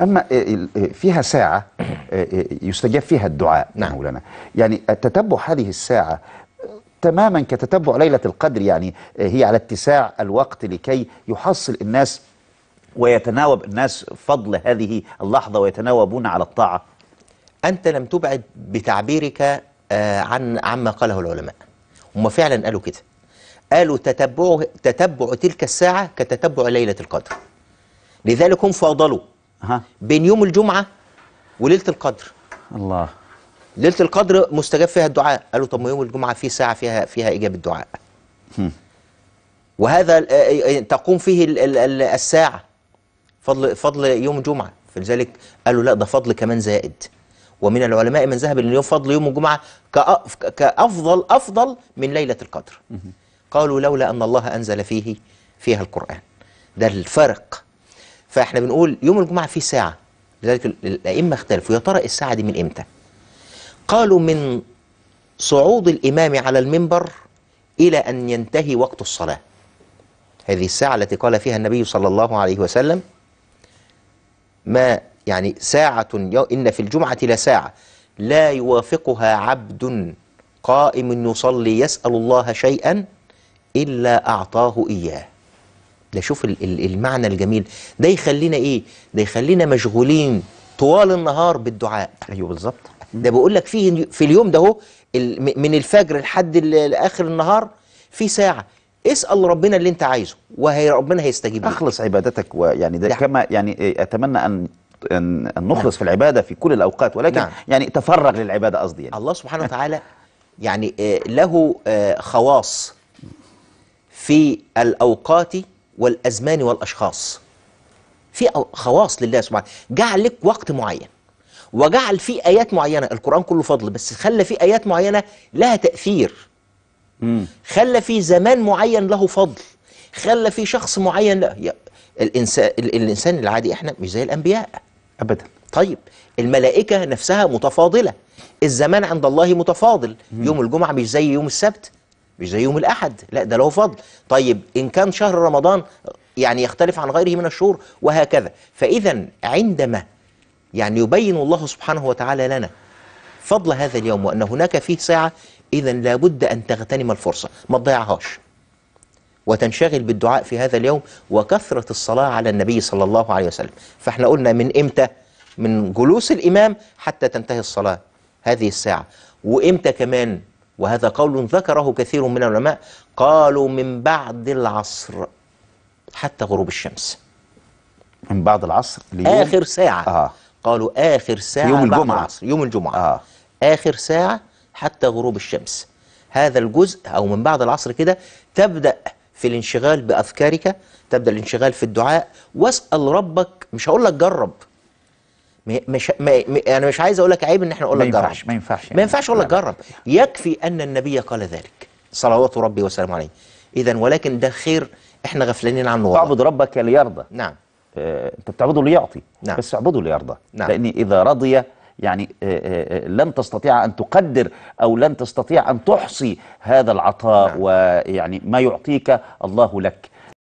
أما فيها ساعة يستجاب فيها الدعاء نعم. مولانا يعني التتبع هذه الساعة تماما كتتبع ليلة القدر يعني هي على اتساع الوقت لكي يحصل الناس ويتناوب الناس فضل هذه اللحظة ويتناوبون على الطاعة أنت لم تبعد بتعبيرك آه، عن عما قاله العلماء هم فعلا قالوا كده قالوا تتبع, تتبع تلك الساعة كتتبع ليلة القدر لذلك هم فاضلوا ها. بين يوم الجمعه وليله القدر الله ليله القدر مستجاب فيها الدعاء قالوا طب ما يوم الجمعه في ساعه فيها فيها اجابه الدعاء وهذا تقوم فيه الساعه فضل فضل يوم الجمعه فلذلك قالوا لا ده فضل كمان زائد ومن العلماء من ذهب الى يوم فضل يوم الجمعه كافضل افضل من ليله القدر قالوا لولا ان الله انزل فيه فيها القران ده الفرق فاحنا بنقول يوم الجمعه فيه ساعه لذلك الائمه اختلفوا يا ترى الساعه دي من امتى؟ قالوا من صعود الامام على المنبر الى ان ينتهي وقت الصلاه. هذه الساعه التي قال فيها النبي صلى الله عليه وسلم ما يعني ساعه ان في الجمعه لساعه لا يوافقها عبد قائم يصلي يسال الله شيئا الا اعطاه اياه. ده شوف المعنى الجميل ده يخلينا ايه ده يخلينا مشغولين طوال النهار بالدعاء ايوه بالظبط ده بقول لك فيه في اليوم ده اهو من الفجر لحد اخر النهار في ساعه اسال ربنا اللي انت عايزه وهي ربنا هيستجيب لك اخلص عبادتك ويعني ده, ده نعم. كما يعني إيه، اتمنى ان ان نخلص نعم. في العباده في كل الاوقات ولكن نعم. يعني تفرغ للعباده قصدي يعني الله سبحانه وتعالى يعني آه، له آه، خواص في الاوقات والأزمان والأشخاص في خواص لله سبحانه جعل لك وقت معين وجعل فيه آيات معينة القرآن كله فضل بس خلى فيه آيات معينة لها تأثير مم. خلى فيه زمان معين له فضل خلى فيه شخص معين لا الإنسان, الإنسان العادي إحنا مش زي الأنبياء أبدا طيب الملائكة نفسها متفاضلة الزمان عند الله متفاضل مم. يوم الجمعة مش زي يوم السبت مش زي يوم الأحد لا ده له فضل طيب إن كان شهر رمضان يعني يختلف عن غيره من الشهور وهكذا فإذا عندما يعني يبين الله سبحانه وتعالى لنا فضل هذا اليوم وأن هناك فيه ساعة إذا لابد أن تغتنم الفرصة ما تضيعهاش وتنشغل بالدعاء في هذا اليوم وكثرة الصلاة على النبي صلى الله عليه وسلم فاحنا قلنا من إمتى من جلوس الإمام حتى تنتهي الصلاة هذه الساعة وإمتى كمان وهذا قول ذكره كثير من العلماء قالوا من بعد العصر حتى غروب الشمس من بعد العصر ليوم آخر ساعة آه. قالوا آخر ساعة يوم الجمعة بعد العصر. يوم الجمعة آه. آخر ساعة حتى غروب الشمس هذا الجزء أو من بعد العصر كده تبدأ في الانشغال بأذكارك تبدأ الانشغال في الدعاء واسأل ربك مش هقول لك جرب مش ما انا يعني مش عايز اقول لك عيب ان احنا نقول لك جرب ما ينفعش يعني ما ينفعش اقول لك جرب يكفي ان النبي قال ذلك صلوات ربي وسلامه عليه اذا ولكن ده خير احنا غفلانين عنه والله تعبد ربك ليرضى نعم آه، انت بتعبده ليعطي نعم. بس اعبده ليرضى نعم. لان اذا رضي يعني آه، آه،, آه، لن تستطيع ان تقدر او لن تستطيع ان تحصي هذا العطاء نعم. ويعني ما يعطيك الله لك